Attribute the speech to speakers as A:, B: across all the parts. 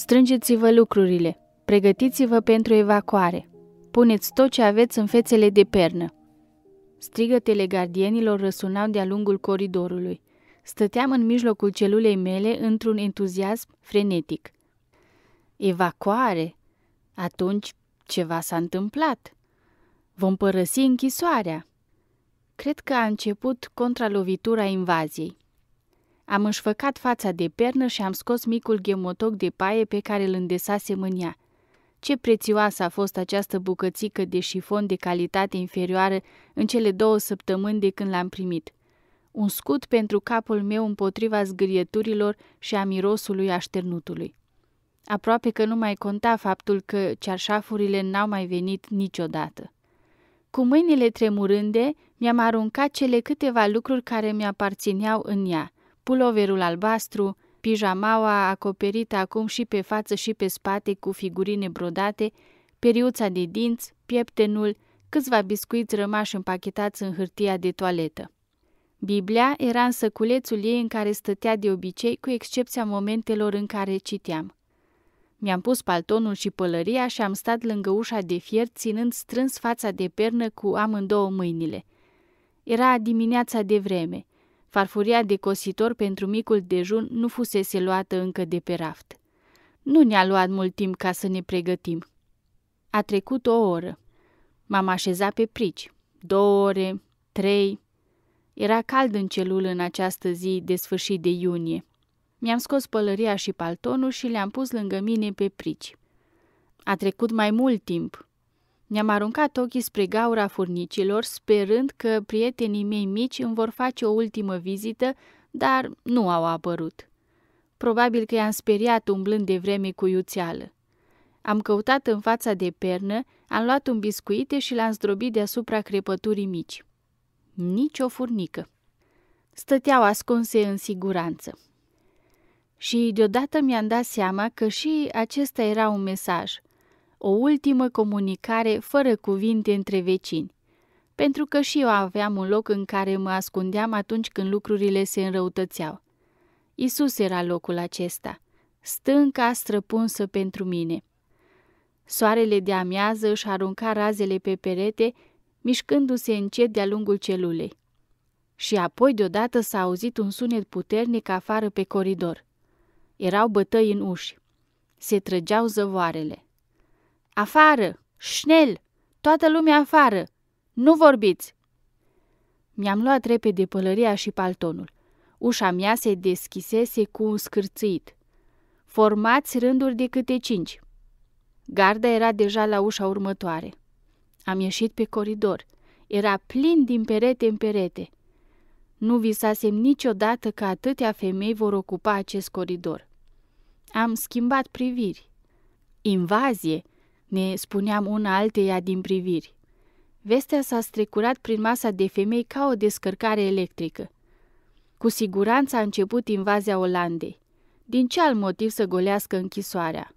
A: Strângeți-vă lucrurile, pregătiți-vă pentru evacuare, puneți tot ce aveți în fețele de pernă. Strigătele gardienilor răsunau de-a lungul coridorului. Stăteam în mijlocul celulei mele într-un entuziasm frenetic. Evacuare! Atunci ceva s-a întâmplat. Vom părăsi închisoarea. Cred că a început contralovitura invaziei. Am înșfăcat fața de pernă și am scos micul gemotoc de paie pe care îl îndesase mânia. Ce prețioasă a fost această bucățică de șifon de calitate inferioară în cele două săptămâni de când l-am primit. Un scut pentru capul meu împotriva zgârieturilor și a mirosului așternutului. Aproape că nu mai conta faptul că cearșafurile n-au mai venit niciodată. Cu mâinile tremurânde, mi-am aruncat cele câteva lucruri care mi-aparțineau în ea – puloverul albastru, pijamaua acoperită acum și pe față și pe spate cu figurine brodate, periuța de dinți, pieptenul, câțiva biscuiți rămași împachetați în hârtia de toaletă. Biblia era în săculețul ei în care stătea de obicei, cu excepția momentelor în care citeam. Mi-am pus paltonul și pălăria și am stat lângă ușa de fier, ținând strâns fața de pernă cu amândouă mâinile. Era dimineața de vreme. Farfuria de cositor pentru micul dejun nu fusese luată încă de pe raft. Nu ne-a luat mult timp ca să ne pregătim. A trecut o oră. M-am așezat pe prici. Două ore, trei. Era cald în celul în această zi de sfârșit de iunie. Mi-am scos pălăria și paltonul și le-am pus lângă mine pe prici. A trecut mai mult timp. Ne-am aruncat ochii spre gaura furnicilor, sperând că prietenii mei mici îmi vor face o ultimă vizită, dar nu au apărut. Probabil că i-am speriat umblând de vreme cu iuțeală. Am căutat în fața de pernă, am luat un biscuite și l-am zdrobit deasupra crepăturii mici. Nici o furnică. Stăteau ascunse în siguranță. Și deodată mi-am dat seama că și acesta era un mesaj – o ultimă comunicare fără cuvinte între vecini. Pentru că și eu aveam un loc în care mă ascundeam atunci când lucrurile se înrăutățeau. Isus era locul acesta, stânca străpunsă pentru mine. Soarele de amiază își arunca razele pe perete, mișcându-se încet de-a lungul celulei. Și apoi deodată s-a auzit un sunet puternic afară pe coridor. Erau bătăi în uși. Se trăgeau zăvoarele. Afară! Șnel! Toată lumea afară! Nu vorbiți! Mi-am luat repede pălăria și paltonul. Ușa mea se deschisese cu un scârțâit. Formați rânduri de câte cinci. Garda era deja la ușa următoare. Am ieșit pe coridor. Era plin din perete în perete. Nu visasem niciodată că atâtea femei vor ocupa acest coridor. Am schimbat priviri. Invazie! ne spuneam una alteia din priviri. Vestea s-a strecurat prin masa de femei ca o descărcare electrică. Cu siguranță a început invazia Olandei. Din ce alt motiv să golească închisoarea?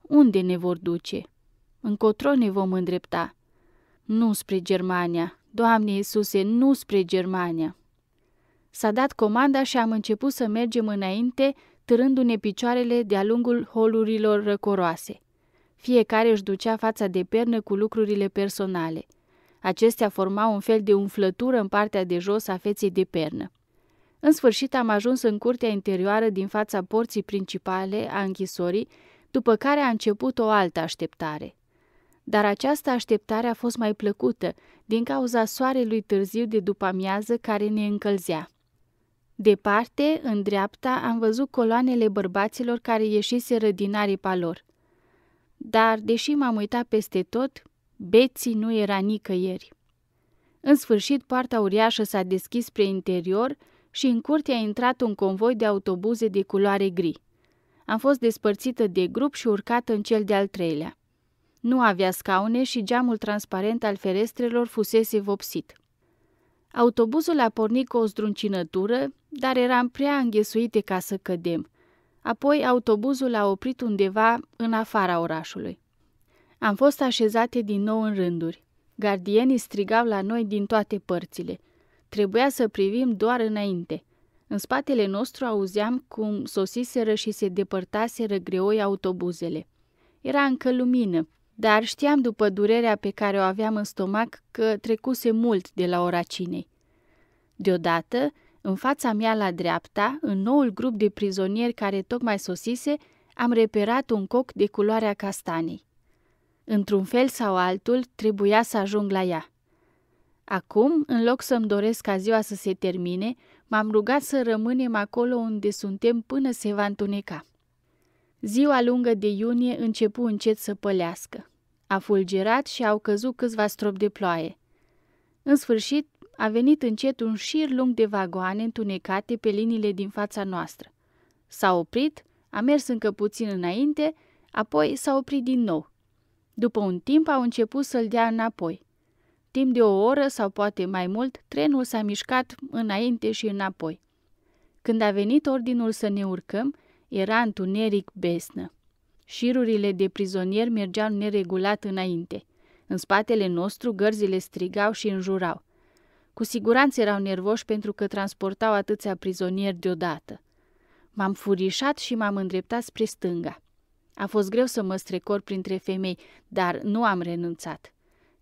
A: Unde ne vor duce? Încotro ne vom îndrepta. Nu spre Germania. Doamne Iisuse, nu spre Germania. S-a dat comanda și am început să mergem înainte, târându-ne picioarele de-a lungul holurilor răcoroase. Fiecare își ducea fața de pernă cu lucrurile personale. Acestea formau un fel de umflătură în partea de jos a feței de pernă. În sfârșit am ajuns în curtea interioară din fața porții principale a închisorii, după care a început o altă așteptare. Dar această așteptare a fost mai plăcută, din cauza soarelui târziu de după amiază care ne încălzea. Departe, în dreapta, am văzut coloanele bărbaților care ieșiseră din aripa lor dar, deși m-am uitat peste tot, beții nu era nicăieri. În sfârșit, poarta uriașă s-a deschis spre interior și în curte a intrat un convoi de autobuze de culoare gri. Am fost despărțită de grup și urcată în cel de-al treilea. Nu avea scaune și geamul transparent al ferestrelor fusese vopsit. Autobuzul a pornit cu o zdruncinătură, dar eram prea înghesuite ca să cădem apoi autobuzul a oprit undeva în afara orașului. Am fost așezate din nou în rânduri. Gardienii strigau la noi din toate părțile. Trebuia să privim doar înainte. În spatele nostru auzeam cum sosiseră și se depărtaseră greoi autobuzele. Era încă lumină, dar știam după durerea pe care o aveam în stomac că trecuse mult de la ora cinei. Deodată, în fața mea la dreapta, în noul grup de prizonieri care tocmai sosise, am reperat un coc de culoarea castanei. Într-un fel sau altul, trebuia să ajung la ea. Acum, în loc să-mi doresc ca ziua să se termine, m-am rugat să rămânem acolo unde suntem până se va întuneca. Ziua lungă de iunie începu încet să pălească. A fulgerat și au căzut câțiva strop de ploaie. În sfârșit, a venit încet un șir lung de vagoane întunecate pe liniile din fața noastră. S-a oprit, a mers încă puțin înainte, apoi s-a oprit din nou. După un timp au început să-l dea înapoi. Timp de o oră sau poate mai mult, trenul s-a mișcat înainte și înapoi. Când a venit ordinul să ne urcăm, era întuneric besnă. Șirurile de prizonieri mergeau neregulat înainte. În spatele nostru, gărzile strigau și înjurau. Cu siguranță erau nervoși pentru că transportau atâția prizonieri deodată. M-am furișat și m-am îndreptat spre stânga. A fost greu să mă strecor printre femei, dar nu am renunțat.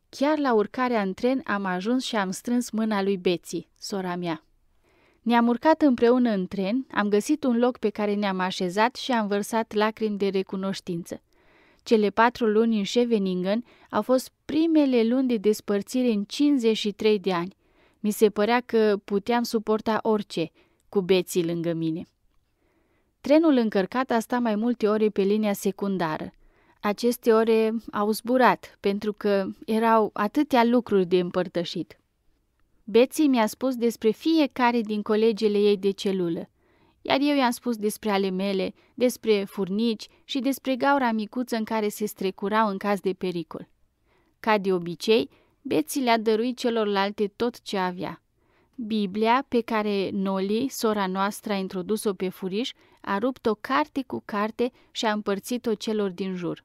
A: Chiar la urcarea în tren am ajuns și am strâns mâna lui Beții, sora mea. Ne-am urcat împreună în tren, am găsit un loc pe care ne-am așezat și am vărsat lacrimi de recunoștință. Cele patru luni în Scheveningen au fost primele luni de despărțire în 53 de ani. Mi se părea că puteam suporta orice, cu beții lângă mine. Trenul încărcat a stat mai multe ore pe linia secundară. Aceste ore au zburat, pentru că erau atâtea lucruri de împărtășit. Beții mi-a spus despre fiecare din colegele ei de celulă, iar eu i-am spus despre ale mele, despre furnici și despre gaura micuță în care se strecurau în caz de pericol. Ca de obicei, Beți le-a dăruit celorlalte tot ce avea. Biblia, pe care Noli, sora noastră, a introdus-o pe furiș, a rupt-o carte cu carte și a împărțit-o celor din jur.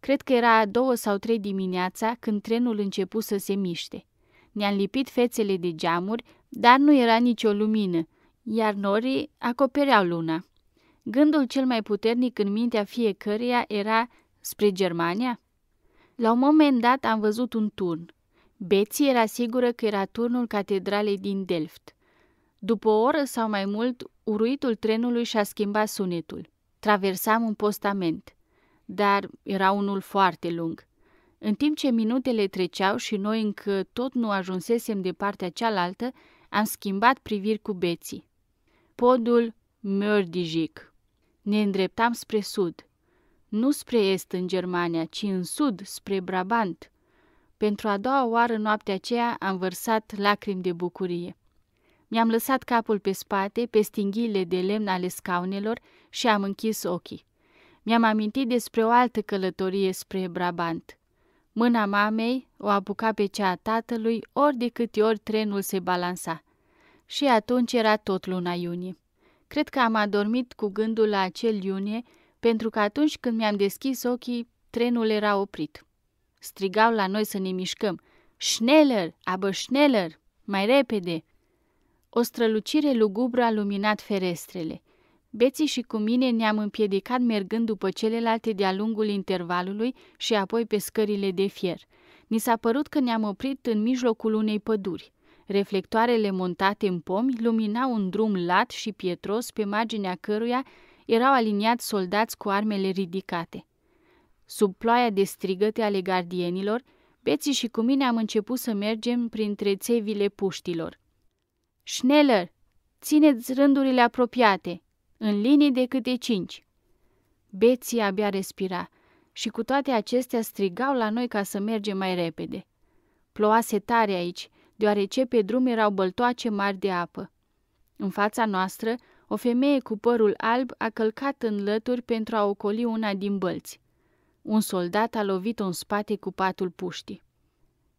A: Cred că era a două sau trei dimineața când trenul începu să se miște. Ne-am lipit fețele de geamuri, dar nu era nicio lumină, iar norii acopereau luna. Gândul cel mai puternic în mintea fiecăruia era spre Germania? La un moment dat am văzut un turn. Betsy era sigură că era turnul catedralei din Delft. După o oră sau mai mult, uruitul trenului și-a schimbat sunetul. Traversam un postament, dar era unul foarte lung. În timp ce minutele treceau și noi încă tot nu ajunsesem de partea cealaltă, am schimbat priviri cu beții. Podul Mördijic. Ne îndreptam spre sud, nu spre est în Germania, ci în sud, spre Brabant. Pentru a doua oară noaptea aceea am vărsat lacrimi de bucurie. Mi-am lăsat capul pe spate, pe stinghiile de lemn ale scaunelor și am închis ochii. Mi-am amintit despre o altă călătorie spre Brabant. Mâna mamei o apuca pe cea a tatălui ori de câte ori trenul se balansa. Și atunci era tot luna iunie. Cred că am adormit cu gândul la acel iunie pentru că atunci când mi-am deschis ochii, trenul era oprit. Strigau la noi să ne mișcăm. Schneller! Abă Schneller! Mai repede! O strălucire lugubră a luminat ferestrele. Beții și cu mine ne-am împiedicat mergând după celelalte de-a lungul intervalului și apoi pe scările de fier. Ni s-a părut că ne-am oprit în mijlocul unei păduri. Reflectoarele montate în pomi luminau un drum lat și pietros pe marginea căruia erau aliniați soldați cu armele ridicate. Sub ploaia de strigăte ale gardienilor, Beții și cu mine am început să mergem printre țevile puștilor. Schneller, țineți rândurile apropiate, în linii de câte cinci. Beții abia respira și cu toate acestea strigau la noi ca să mergem mai repede. Ploase tare aici, deoarece pe drum erau băltoace mari de apă. În fața noastră, o femeie cu părul alb a călcat în lături pentru a ocoli una din bălți. Un soldat a lovit-o în spate cu patul puștii.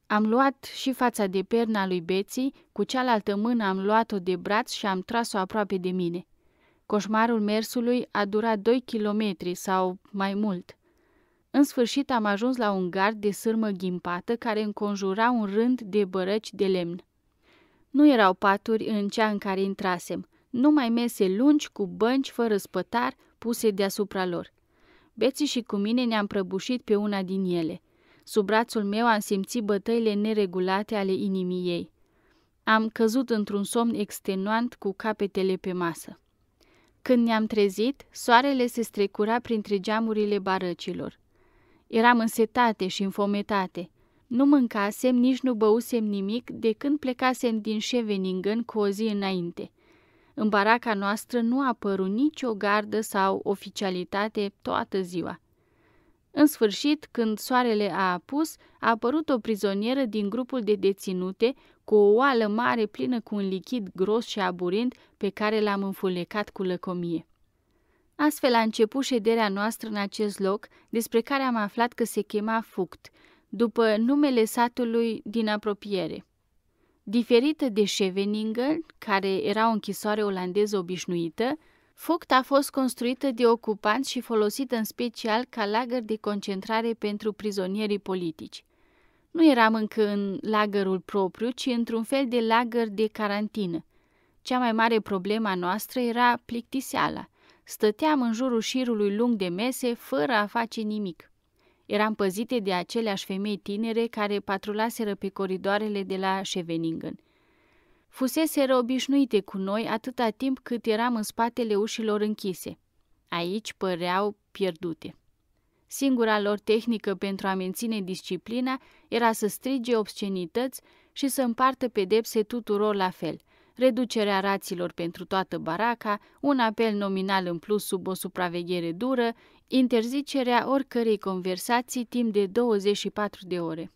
A: Am luat și fața de perna lui Beții, cu cealaltă mână am luat-o de braț și am tras-o aproape de mine. Coșmarul mersului a durat 2 kilometri sau mai mult. În sfârșit am ajuns la un gard de sârmă ghimpată care înconjura un rând de bărăci de lemn. Nu erau paturi în cea în care intrasem numai mese lungi cu bănci fără spătar puse deasupra lor. Beții și cu mine ne-am prăbușit pe una din ele. Sub brațul meu am simțit bătăile neregulate ale inimii ei. Am căzut într-un somn extenuant cu capetele pe masă. Când ne-am trezit, soarele se strecura printre geamurile barăcilor. Eram însetate și înfometate. Nu mâncasem, nici nu băusem nimic de când plecasem din Scheveningen cu o zi înainte – în baraca noastră nu a apărut nicio gardă sau oficialitate toată ziua. În sfârșit, când soarele a apus, a apărut o prizonieră din grupul de deținute cu o oală mare plină cu un lichid gros și aburind pe care l-am înfulecat cu lăcomie. Astfel a început șederea noastră în acest loc, despre care am aflat că se chema Fuct, după numele satului din apropiere. Diferită de Scheveningen, care era o închisoare olandeză obișnuită, Fuct a fost construită de ocupanți și folosită în special ca lagăr de concentrare pentru prizonierii politici. Nu eram încă în lagărul propriu, ci într-un fel de lagăr de carantină. Cea mai mare problema noastră era plictiseala. Stăteam în jurul șirului lung de mese, fără a face nimic eram păzite de aceleași femei tinere care patrulaseră pe coridoarele de la Scheveningen. Fuseseră obișnuite cu noi atâta timp cât eram în spatele ușilor închise. Aici păreau pierdute. Singura lor tehnică pentru a menține disciplina era să strige obscenități și să împartă pedepse tuturor la fel reducerea raților pentru toată baraca, un apel nominal în plus sub o supraveghere dură, interzicerea oricărei conversații timp de 24 de ore.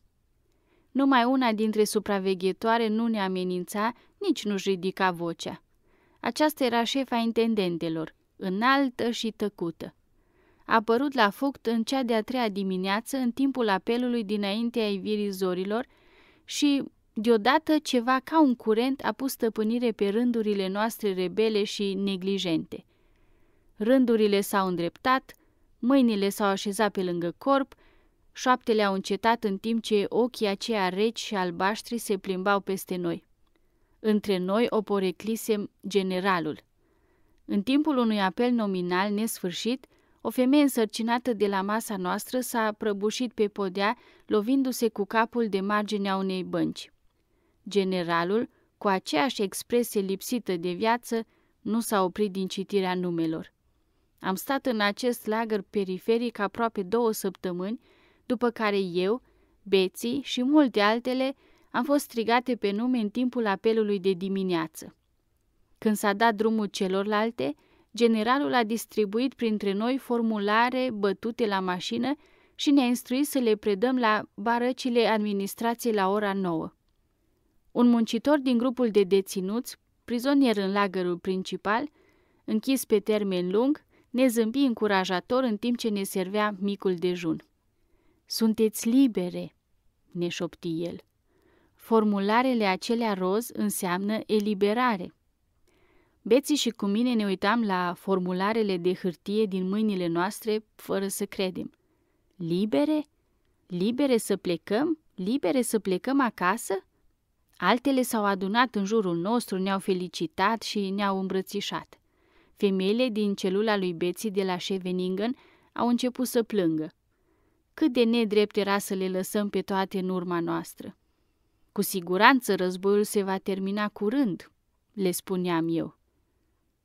A: Numai una dintre supraveghetoare nu ne amenința, nici nu-și ridica vocea. Aceasta era șefa intendentelor, înaltă și tăcută. A apărut la foc în cea de-a treia dimineață, în timpul apelului dinaintea ivirii zorilor, și Deodată ceva ca un curent a pus stăpânire pe rândurile noastre rebele și neglijente. Rândurile s-au îndreptat, mâinile s-au așezat pe lângă corp, șoaptele au încetat în timp ce ochii aceia reci și albaștri se plimbau peste noi. Între noi o poreclisem generalul. În timpul unui apel nominal nesfârșit, o femeie însărcinată de la masa noastră s-a prăbușit pe podea, lovindu-se cu capul de marginea unei bănci. Generalul, cu aceeași expresie lipsită de viață, nu s-a oprit din citirea numelor. Am stat în acest lagăr periferic aproape două săptămâni, după care eu, Beții și multe altele am fost strigate pe nume în timpul apelului de dimineață. Când s-a dat drumul celorlalte, generalul a distribuit printre noi formulare bătute la mașină și ne-a instruit să le predăm la barăcile administrației la ora nouă. Un muncitor din grupul de deținuți, prizonier în lagărul principal, închis pe termen lung, ne zâmbi încurajator în timp ce ne servea micul dejun. Sunteți libere, ne șopti el. Formularele acelea roz înseamnă eliberare. Beții și cu mine ne uitam la formularele de hârtie din mâinile noastre fără să credem. Libere? Libere să plecăm? Libere să plecăm acasă? Altele s-au adunat în jurul nostru, ne-au felicitat și ne-au îmbrățișat. Femeile din celula lui Betsy de la Sheveningen au început să plângă. Cât de nedrept era să le lăsăm pe toate în urma noastră. Cu siguranță războiul se va termina curând, le spuneam eu.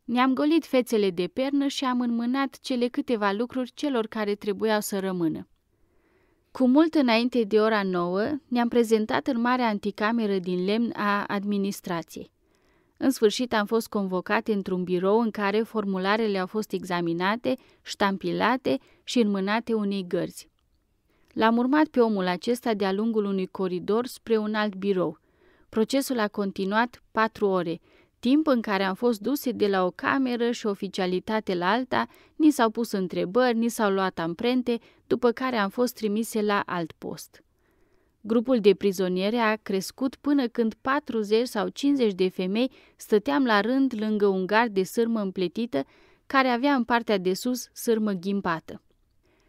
A: Ne-am golit fețele de pernă și am înmânat cele câteva lucruri celor care trebuiau să rămână. Cu mult înainte de ora nouă, ne-am prezentat în marea anticameră din lemn a administrației. În sfârșit am fost convocat într-un birou în care formularele au fost examinate, ștampilate și înmânate unei gărzi. L-am urmat pe omul acesta de-a lungul unui coridor spre un alt birou. Procesul a continuat patru ore – timp în care am fost duse de la o cameră și oficialitate la alta, ni s-au pus întrebări, ni s-au luat amprente, după care am fost trimise la alt post. Grupul de prizoniere a crescut până când 40 sau 50 de femei stăteam la rând lângă un gard de sârmă împletită, care avea în partea de sus sârmă ghimpată.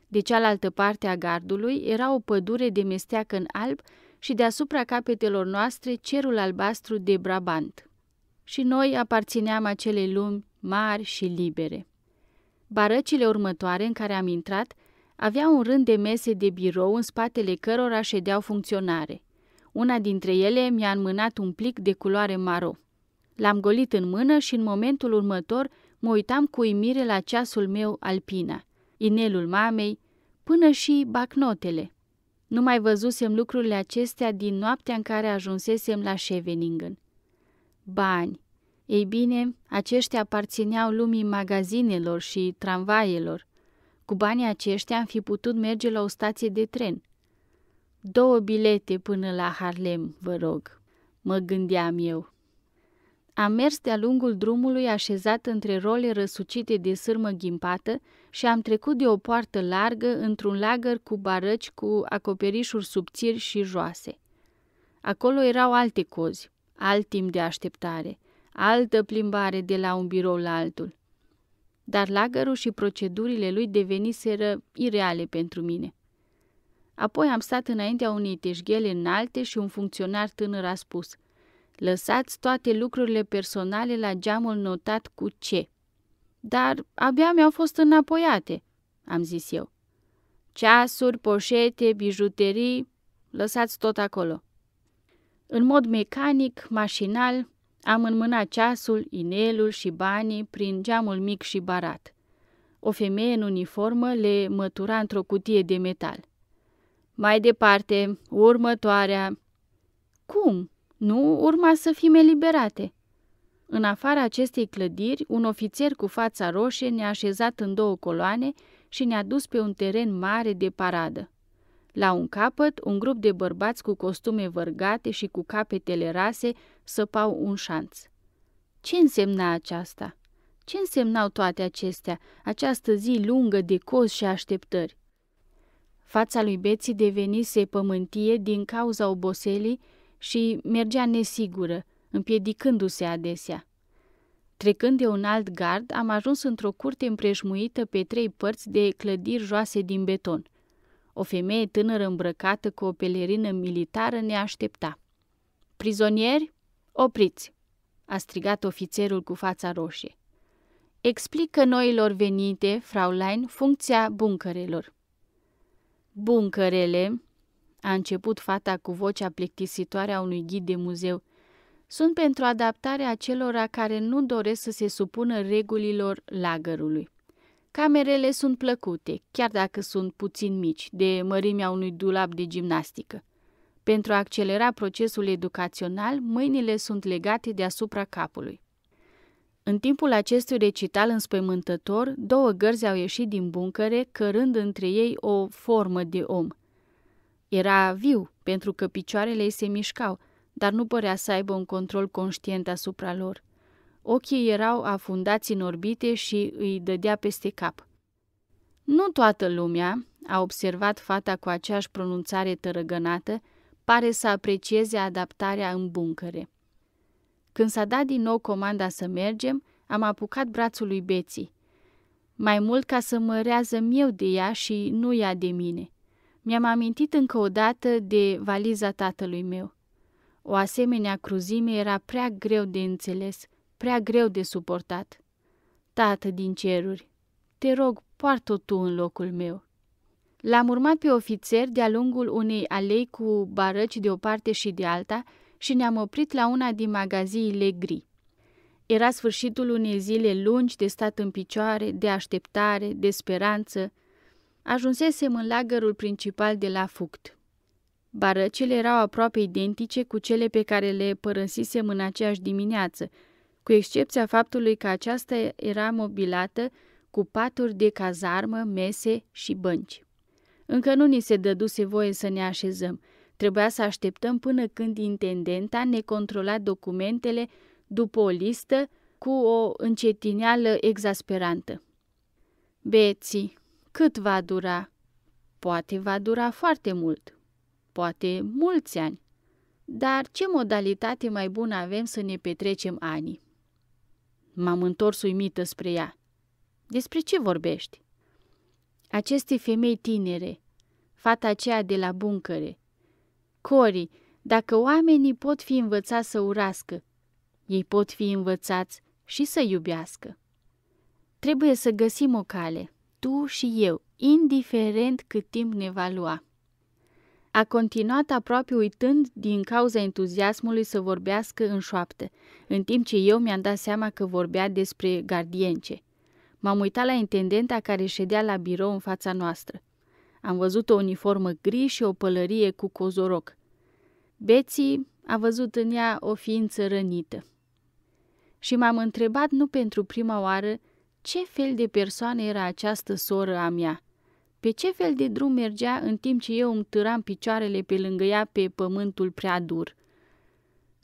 A: De cealaltă parte a gardului era o pădure de mesteacă în alb și deasupra capetelor noastre cerul albastru de Brabant și noi aparțineam acelei lumi mari și libere. Barăcile următoare în care am intrat aveau un rând de mese de birou în spatele cărora ședeau funcționare. Una dintre ele mi-a înmânat un plic de culoare maro. L-am golit în mână și în momentul următor mă uitam cu uimire la ceasul meu alpina, inelul mamei, până și bacnotele. Nu mai văzusem lucrurile acestea din noaptea în care ajunsesem la Scheveningen bani. Ei bine, aceștia aparțineau lumii magazinelor și tramvaielor. Cu banii aceștia am fi putut merge la o stație de tren. Două bilete până la Harlem, vă rog, mă gândeam eu. Am mers de-a lungul drumului așezat între role răsucite de sârmă ghimpată și am trecut de o poartă largă într-un lagăr cu barăci cu acoperișuri subțiri și joase. Acolo erau alte cozi, alt timp de așteptare, altă plimbare de la un birou la altul. Dar lagărul și procedurile lui deveniseră ireale pentru mine. Apoi am stat înaintea unei teșghele înalte și un funcționar tânăr a spus Lăsați toate lucrurile personale la geamul notat cu C. Dar abia mi-au fost înapoiate, am zis eu. Ceasuri, poșete, bijuterii, lăsați tot acolo. În mod mecanic, mașinal, am înmânat ceasul, inelul și banii prin geamul mic și barat. O femeie în uniformă le mătura într-o cutie de metal. Mai departe, următoarea... Cum? Nu urma să fim eliberate. În afara acestei clădiri, un ofițer cu fața roșie ne-a așezat în două coloane și ne-a dus pe un teren mare de paradă. La un capăt, un grup de bărbați cu costume vărgate și cu capetele rase săpau un șanț. Ce însemna aceasta? Ce însemnau toate acestea, această zi lungă de cozi și așteptări? Fața lui Beții devenise pământie din cauza oboselii și mergea nesigură, împiedicându-se adesea. Trecând de un alt gard, am ajuns într-o curte împrejmuită pe trei părți de clădiri joase din beton – o femeie tânără îmbrăcată cu o pelerină militară ne aștepta. Prizonieri, opriți! a strigat ofițerul cu fața roșie. Explică noilor venite, Fraulein, funcția buncărelor. Buncărele, a început fata cu vocea plictisitoare a unui ghid de muzeu, sunt pentru adaptarea celora care nu doresc să se supună regulilor lagărului. Camerele sunt plăcute, chiar dacă sunt puțin mici, de mărimea unui dulap de gimnastică. Pentru a accelera procesul educațional, mâinile sunt legate deasupra capului. În timpul acestui recital înspăimântător, două gărzi au ieșit din buncăre, cărând între ei o formă de om. Era viu, pentru că picioarele ei se mișcau, dar nu părea să aibă un control conștient asupra lor. Ochii erau afundați în orbite și îi dădea peste cap. Nu toată lumea, a observat fata cu aceeași pronunțare tărăgănată, pare să aprecieze adaptarea în buncăre. Când s-a dat din nou comanda să mergem, am apucat brațul lui Beții. Mai mult ca să mă rează eu de ea și nu ea de mine. Mi-am amintit încă o dată de valiza tatălui meu. O asemenea cruzime era prea greu de înțeles – prea greu de suportat. Tată din ceruri, te rog, poartă tu în locul meu. L-am urmat pe ofițer de-a lungul unei alei cu barăci de o parte și de alta și ne-am oprit la una din magaziile gri. Era sfârșitul unei zile lungi de stat în picioare, de așteptare, de speranță. Ajunsesem în lagărul principal de la Fuct. Barăcele erau aproape identice cu cele pe care le părăsisem în aceeași dimineață – cu excepția faptului că aceasta era mobilată cu paturi de cazarmă, mese și bănci. Încă nu ni se dăduse voie să ne așezăm. Trebuia să așteptăm până când intendenta ne controla documentele după o listă cu o încetineală exasperantă. Beți, cât va dura? Poate va dura foarte mult, poate mulți ani. Dar ce modalitate mai bună avem să ne petrecem anii? M-am întors uimită spre ea. Despre ce vorbești? Aceste femei tinere, fata aceea de la buncăre. Cori, dacă oamenii pot fi învățați să urască, ei pot fi învățați și să iubească. Trebuie să găsim o cale, tu și eu, indiferent cât timp ne va lua. A continuat aproape uitând din cauza entuziasmului să vorbească în șoaptă, în timp ce eu mi-am dat seama că vorbea despre gardience. M-am uitat la intendenta care ședea la birou în fața noastră. Am văzut o uniformă gri și o pălărie cu cozoroc. Beții a văzut în ea o ființă rănită. Și m-am întrebat nu pentru prima oară ce fel de persoană era această soră a mea. Pe ce fel de drum mergea în timp ce eu îmi târam picioarele pe lângă ea pe pământul prea dur?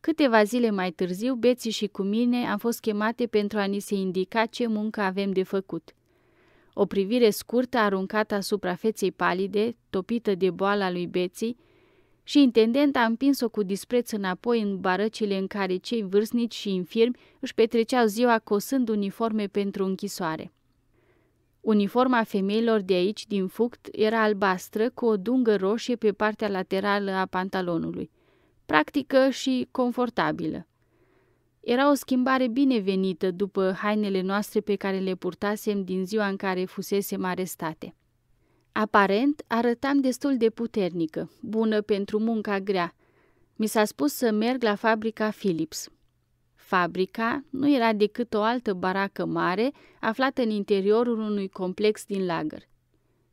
A: Câteva zile mai târziu, Beții și cu mine am fost chemate pentru a ni se indica ce muncă avem de făcut. O privire scurtă aruncată asupra feței palide, topită de boala lui Beții, și intendent a împins-o cu dispreț înapoi în barăcile în care cei vârstnici și infirmi își petreceau ziua cosând uniforme pentru închisoare. Uniforma femeilor de aici, din fuct, era albastră cu o dungă roșie pe partea laterală a pantalonului, practică și confortabilă. Era o schimbare binevenită după hainele noastre pe care le purtasem din ziua în care fusesem arestate. Aparent, arătam destul de puternică, bună pentru munca grea. Mi s-a spus să merg la fabrica Philips. Fabrica nu era decât o altă baracă mare aflată în interiorul unui complex din lagăr.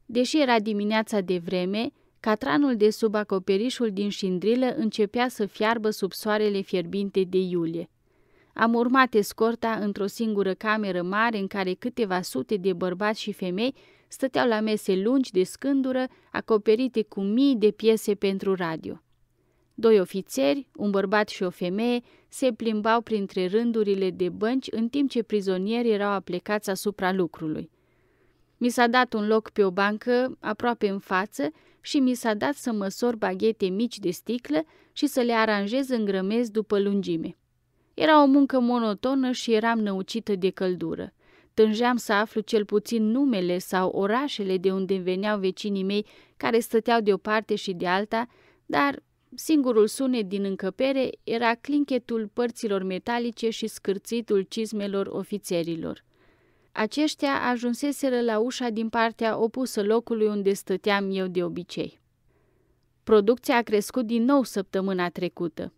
A: Deși era dimineața de vreme, catranul de sub acoperișul din șindrilă începea să fiarbă sub soarele fierbinte de iulie. Am urmat escorta într-o singură cameră mare în care câteva sute de bărbați și femei stăteau la mese lungi de scândură, acoperite cu mii de piese pentru radio. Doi ofițeri, un bărbat și o femeie, se plimbau printre rândurile de bănci în timp ce prizonieri erau aplecați asupra lucrului. Mi s-a dat un loc pe o bancă aproape în față și mi s-a dat să măsor baghete mici de sticlă și să le aranjez în grămez după lungime. Era o muncă monotonă și eram năucită de căldură. Tânjeam să aflu cel puțin numele sau orașele de unde veneau vecinii mei care stăteau de o parte și de alta, dar Singurul sunet din încăpere era clinchetul părților metalice și scârțitul cizmelor ofițerilor. Aceștia ajunseseră la ușa din partea opusă locului unde stăteam eu de obicei. Producția a crescut din nou săptămâna trecută,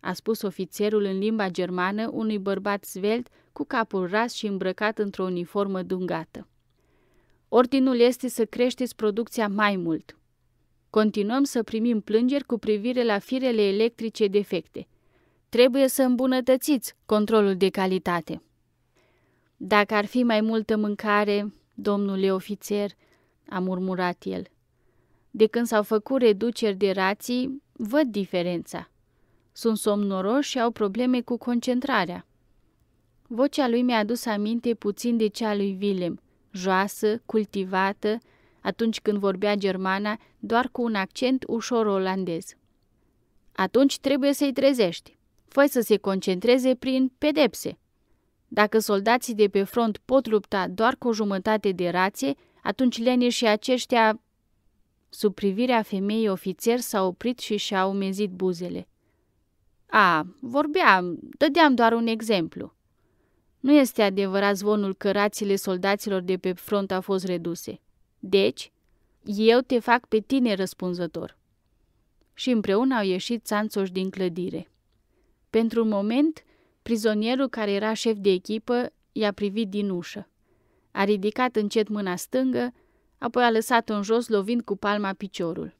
A: a spus ofițerul în limba germană unui bărbat zvelt cu capul ras și îmbrăcat într-o uniformă dungată. Ordinul este să creșteți producția mai mult. Continuăm să primim plângeri cu privire la firele electrice defecte. Trebuie să îmbunătățiți controlul de calitate. Dacă ar fi mai multă mâncare, domnule ofițer, a murmurat el. De când s-au făcut reduceri de rații, văd diferența. Sunt somnoroși și au probleme cu concentrarea. Vocea lui mi-a adus aminte puțin de cea lui Willem, joasă, cultivată, atunci când vorbea germana, doar cu un accent ușor olandez. Atunci trebuie să-i trezești. Fă să se concentreze prin pedepse. Dacă soldații de pe front pot lupta doar cu o jumătate de rație, atunci leneșii aceștia... Sub privirea femeii ofițer s-a oprit și și-a umezit buzele. A, vorbeam, dădeam doar un exemplu. Nu este adevărat zvonul că rațiile soldaților de pe front au fost reduse. Deci, eu te fac pe tine răspunzător. Și împreună au ieșit țanțoși din clădire. Pentru un moment, prizonierul care era șef de echipă i-a privit din ușă. A ridicat încet mâna stângă, apoi a lăsat-o în jos, lovind cu palma piciorul.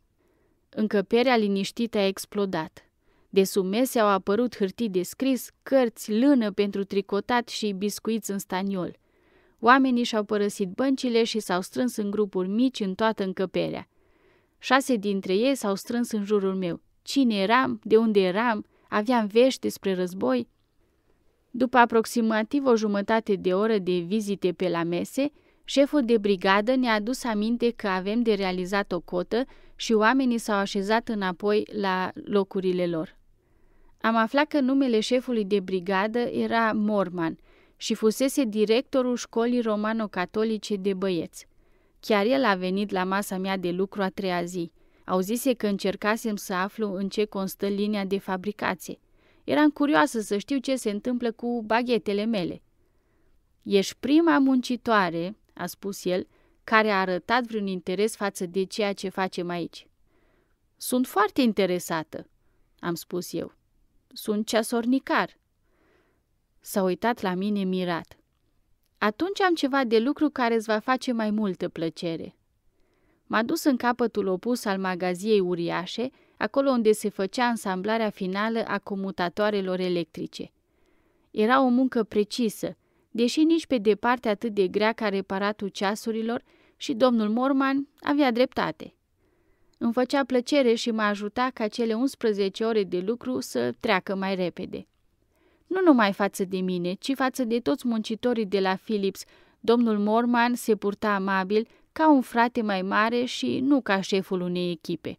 A: Încăperea liniștită a explodat. De sub mese au apărut hârtii de scris, cărți, lână pentru tricotat și biscuiți în staniol – Oamenii și-au părăsit băncile și s-au strâns în grupuri mici în toată încăperea. Șase dintre ei s-au strâns în jurul meu. Cine eram? De unde eram? Aveam vești despre război? După aproximativ o jumătate de oră de vizite pe la mese, șeful de brigadă ne-a adus aminte că avem de realizat o cotă și oamenii s-au așezat înapoi la locurile lor. Am aflat că numele șefului de brigadă era Morman – și fusese directorul școlii romano-catolice de băieți. Chiar el a venit la masa mea de lucru a treia zi. Auzise că încercasem să aflu în ce constă linia de fabricație. Eram curioasă să știu ce se întâmplă cu baghetele mele. Ești prima muncitoare, a spus el, care a arătat vreun interes față de ceea ce facem aici. Sunt foarte interesată, am spus eu. Sunt ceasornicar. S-a uitat la mine mirat. Atunci am ceva de lucru care îți va face mai multă plăcere. M-a dus în capătul opus al magaziei uriașe, acolo unde se făcea ansamblarea finală a comutatoarelor electrice. Era o muncă precisă, deși nici pe departe atât de grea ca reparatul ceasurilor și domnul Morman avea dreptate. Îmi făcea plăcere și m-a ajutat ca cele 11 ore de lucru să treacă mai repede nu numai față de mine, ci față de toți muncitorii de la Philips. Domnul Morman se purta amabil, ca un frate mai mare și nu ca șeful unei echipe.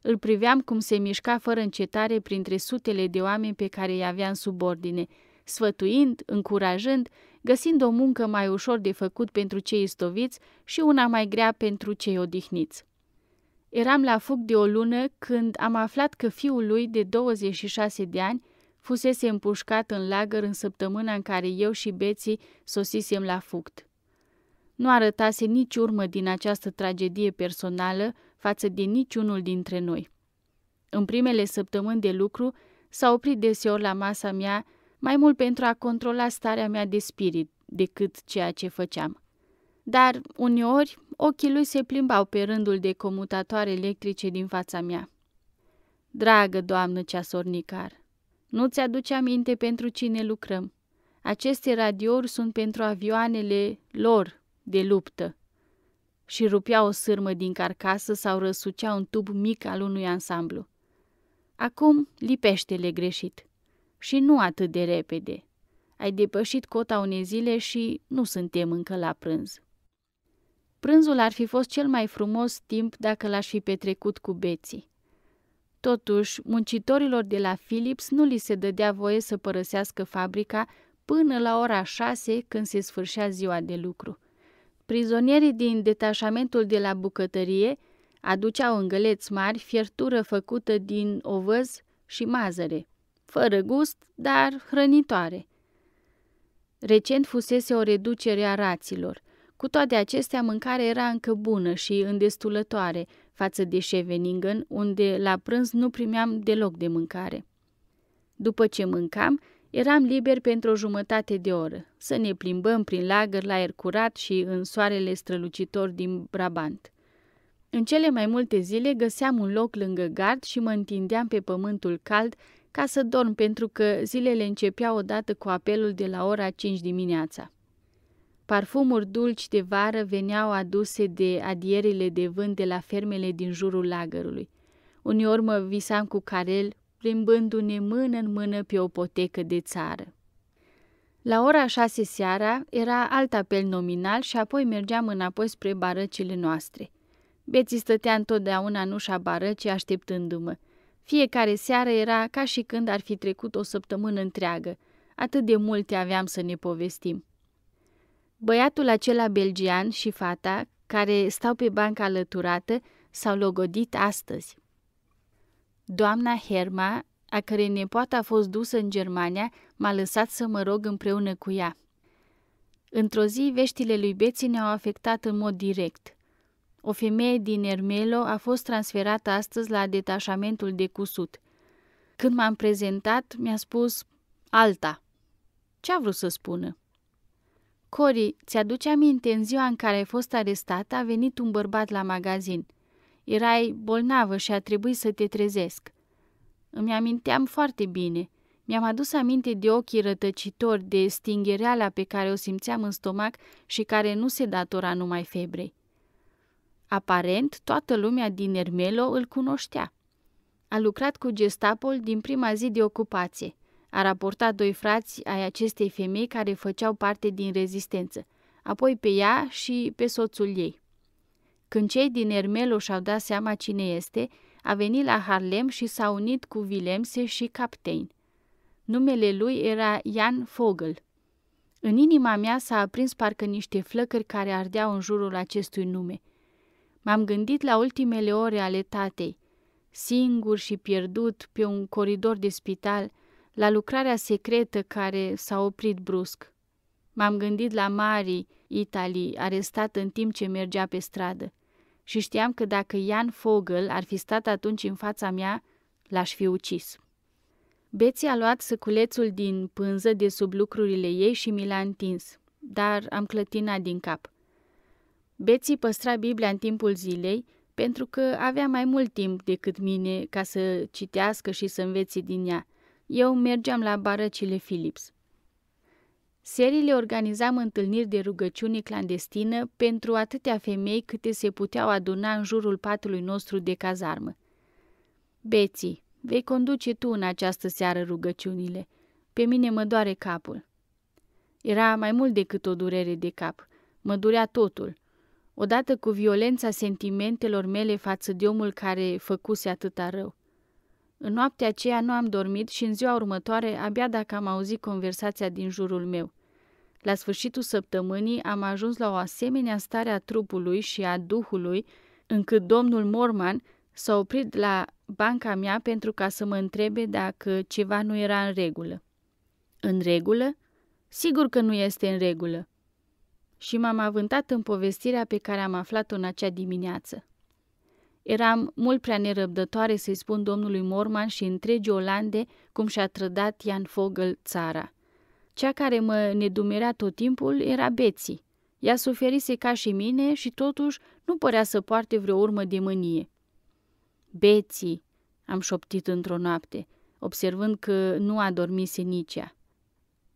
A: Îl priveam cum se mișca fără încetare printre sutele de oameni pe care îi avea în subordine, sfătuind, încurajând, găsind o muncă mai ușor de făcut pentru cei istoviți și una mai grea pentru cei odihniți. Eram la fug de o lună când am aflat că fiul lui de 26 de ani fusese împușcat în lagăr în săptămâna în care eu și Beții sosisem la fuct. Nu arătase nici urmă din această tragedie personală față de niciunul dintre noi. În primele săptămâni de lucru s-a oprit deseori la masa mea mai mult pentru a controla starea mea de spirit decât ceea ce făceam. Dar, uneori, ochii lui se plimbau pe rândul de comutatoare electrice din fața mea. Dragă doamnă ceasornicar, nu ți-aduce aminte pentru cine lucrăm. Aceste radiouri sunt pentru avioanele lor de luptă. Și rupea o sârmă din carcasă sau răsucea un tub mic al unui ansamblu. Acum lipește-le greșit. Și nu atât de repede. Ai depășit cota unei zile și nu suntem încă la prânz. Prânzul ar fi fost cel mai frumos timp dacă l-aș fi petrecut cu beții. Totuși, muncitorilor de la Philips nu li se dădea voie să părăsească fabrica până la ora șase când se sfârșea ziua de lucru. Prizonierii din detașamentul de la bucătărie aduceau în găleți mari fiertură făcută din ovăz și mazăre, fără gust, dar hrănitoare. Recent fusese o reducere a raților. Cu toate acestea, mâncarea era încă bună și îndestulătoare – față de Scheveningen, unde la prânz nu primeam deloc de mâncare. După ce mâncam, eram liber pentru o jumătate de oră, să ne plimbăm prin lagăr la aer curat și în soarele strălucitor din Brabant. În cele mai multe zile găseam un loc lângă gard și mă întindeam pe pământul cald ca să dorm pentru că zilele începeau odată cu apelul de la ora 5 dimineața. Parfumuri dulci de vară veneau aduse de adierile de vânt de la fermele din jurul lagărului. Uneori mă visam cu Carel, plimbându-ne mână în mână pe o potecă de țară. La ora șase seara era alt apel nominal și apoi mergeam înapoi spre barăcile noastre. Beții stătea întotdeauna în ușa barăcii așteptându-mă. Fiecare seară era ca și când ar fi trecut o săptămână întreagă. Atât de multe aveam să ne povestim. Băiatul acela belgian și fata, care stau pe banca alăturată, s-au logodit astăzi. Doamna Herma, a cărei nepoată a fost dusă în Germania, m-a lăsat să mă rog împreună cu ea. Într-o zi, veștile lui Beții ne-au afectat în mod direct. O femeie din Ermelo a fost transferată astăzi la detașamentul de cusut. Când m-am prezentat, mi-a spus alta. Ce a vrut să spună? Cori, ți-aduce aminte, în ziua în care ai fost arestat, a venit un bărbat la magazin. Erai bolnavă și a trebuit să te trezesc. Îmi aminteam foarte bine. Mi-am adus aminte de ochii rătăcitori, de stingereala pe care o simțeam în stomac și care nu se datora numai febrei. Aparent, toată lumea din Ermelo îl cunoștea. A lucrat cu gestapol din prima zi de ocupație – a raportat doi frați ai acestei femei care făceau parte din rezistență, apoi pe ea și pe soțul ei. Când cei din Ermelo și-au dat seama cine este, a venit la Harlem și s-a unit cu Vilemse și Captain. Numele lui era Jan Fogel. În inima mea s-a aprins parcă niște flăcări care ardeau în jurul acestui nume. M-am gândit la ultimele ore ale tatei, singur și pierdut pe un coridor de spital – la lucrarea secretă care s-a oprit brusc. M-am gândit la Mari Italii, arestat în timp ce mergea pe stradă, și știam că dacă Ian Fogel ar fi stat atunci în fața mea, l-aș fi ucis. Beții a luat săculețul din pânză de sub lucrurile ei și mi l-a întins, dar am clătinat din cap. Beții păstra Biblia în timpul zilei, pentru că avea mai mult timp decât mine ca să citească și să învețe din ea – eu mergeam la barăcile Philips. Serile organizam întâlniri de rugăciune clandestină pentru atâtea femei câte se puteau aduna în jurul patului nostru de cazarmă. Beți, vei conduce tu în această seară rugăciunile. Pe mine mă doare capul. Era mai mult decât o durere de cap. Mă durea totul. Odată cu violența sentimentelor mele față de omul care făcuse atâta rău. În noaptea aceea nu am dormit și în ziua următoare abia dacă am auzit conversația din jurul meu. La sfârșitul săptămânii am ajuns la o asemenea stare a trupului și a duhului, încât domnul Morman s-a oprit la banca mea pentru ca să mă întrebe dacă ceva nu era în regulă. În regulă? Sigur că nu este în regulă. Și m-am avântat în povestirea pe care am aflat-o în acea dimineață. Eram mult prea nerăbdătoare să-i spun domnului Morman și întregi Olande cum și-a trădat Ian Fogel țara. Cea care mă nedumerea tot timpul era Beții. Ea suferise ca și mine și totuși nu părea să poarte vreo urmă de mânie. Beții, am șoptit într-o noapte, observând că nu a dormise nici ea.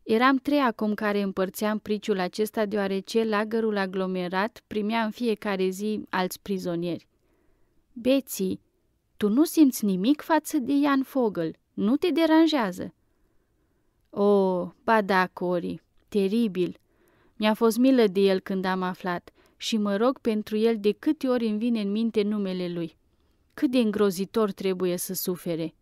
A: Eram trei acum care împărțeam priciul acesta deoarece lagărul aglomerat primea în fiecare zi alți prizonieri. Beții, tu nu simți nimic față de Ian Fogel, nu te deranjează. O, oh, ba da, Cori, teribil. Mi-a fost milă de el când am aflat și mă rog pentru el de câte ori îmi vine în minte numele lui. Cât de îngrozitor trebuie să sufere.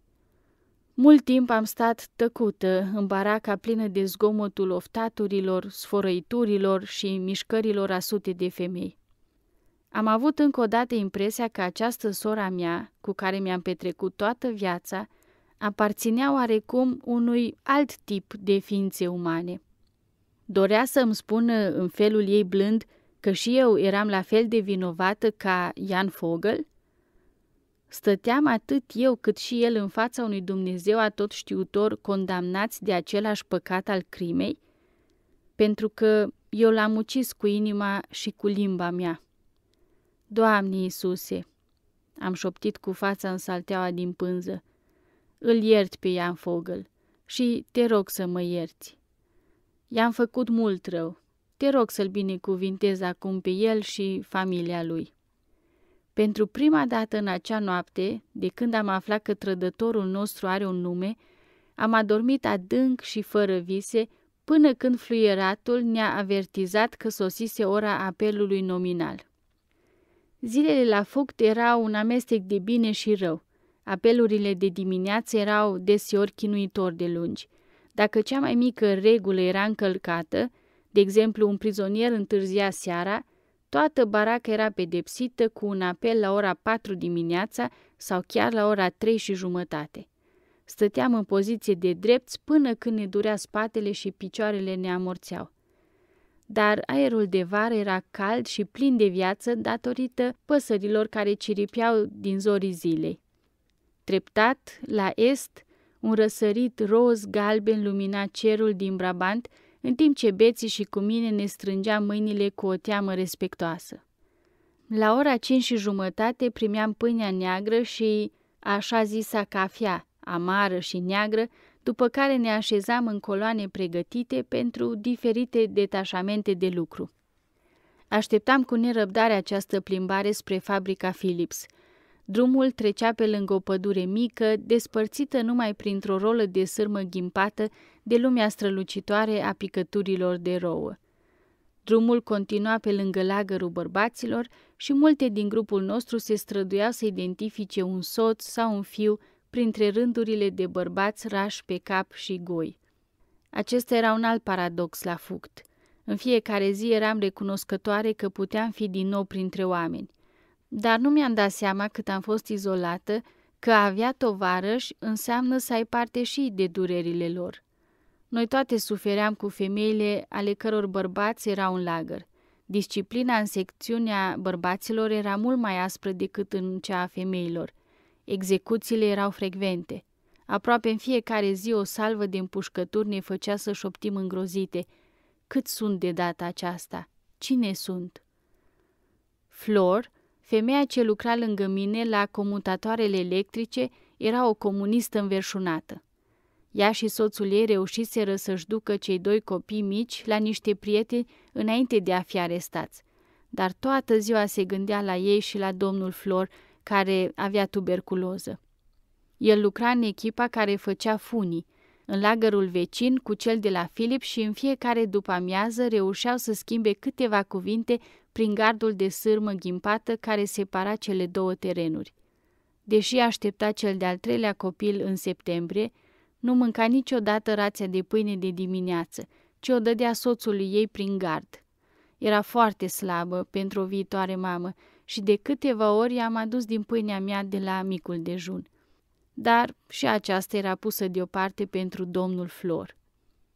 A: Mult timp am stat tăcută în baraca plină de zgomotul oftaturilor, sfărăiturilor și mișcărilor a sute de femei. Am avut încă o dată impresia că această sora mea, cu care mi-am petrecut toată viața, aparținea oarecum unui alt tip de ființe umane. Dorea să-mi spună în felul ei blând că și eu eram la fel de vinovată ca Jan Fogel? Stăteam atât eu cât și el în fața unui Dumnezeu atot știutor condamnați de același păcat al crimei? Pentru că eu l-am ucis cu inima și cu limba mea. Doamne Iisuse! Am șoptit cu fața în salteaua din pânză. Îl iert pe Ian Fogel și te rog să mă ierți. I-am făcut mult rău. Te rog să-l binecuvintez acum pe el și familia lui. Pentru prima dată în acea noapte, de când am aflat că trădătorul nostru are un nume, am adormit adânc și fără vise până când fluieratul ne-a avertizat că sosise ora apelului nominal. Zilele la foc erau un amestec de bine și rău. Apelurile de dimineață erau deseori chinuitor de lungi. Dacă cea mai mică regulă era încălcată, de exemplu un prizonier întârzia seara, toată baraca era pedepsită cu un apel la ora 4 dimineața sau chiar la ora 3 și jumătate. Stăteam în poziție de drept până când ne durea spatele și picioarele ne amorțeau dar aerul de vară era cald și plin de viață datorită păsărilor care ciripeau din zorii zilei. Treptat, la est, un răsărit roz galben lumina cerul din Brabant, în timp ce beții și cu mine ne strângeam mâinile cu o teamă respectoasă. La ora cinci și jumătate primeam pâinea neagră și, așa zisa cafea, amară și neagră, după care ne așezam în coloane pregătite pentru diferite detașamente de lucru. Așteptam cu nerăbdare această plimbare spre fabrica Philips. Drumul trecea pe lângă o pădure mică, despărțită numai printr-o rolă de sârmă ghimpată de lumea strălucitoare a picăturilor de rouă. Drumul continua pe lângă lagărul bărbaților și multe din grupul nostru se străduiau să identifice un soț sau un fiu printre rândurile de bărbați rași pe cap și goi. Acesta era un alt paradox la fuct. În fiecare zi eram recunoscătoare că puteam fi din nou printre oameni. Dar nu mi-am dat seama cât am fost izolată, că a avea tovarăși înseamnă să ai parte și de durerile lor. Noi toate sufeream cu femeile ale căror bărbați erau în lagăr. Disciplina în secțiunea bărbaților era mult mai aspră decât în cea a femeilor – Execuțiile erau frecvente. Aproape în fiecare zi o salvă de împușcături ne făcea să șoptim îngrozite. Cât sunt de data aceasta? Cine sunt? Flor, femeia ce lucra lângă mine la comutatoarele electrice, era o comunistă înverșunată. Ea și soțul ei reușiseră să-și ducă cei doi copii mici la niște prieteni înainte de a fi arestați. Dar toată ziua se gândea la ei și la domnul Flor, care avea tuberculoză. El lucra în echipa care făcea funii, în lagărul vecin cu cel de la Filip și în fiecare după amiază reușeau să schimbe câteva cuvinte prin gardul de sârmă ghimpată care separa cele două terenuri. Deși aștepta cel de-al treilea copil în septembrie, nu mânca niciodată rația de pâine de dimineață, ci o dădea soțului ei prin gard. Era foarte slabă pentru o viitoare mamă și de câteva ori am adus din pâinea mea de la micul dejun. Dar și aceasta era pusă deoparte pentru domnul Flor.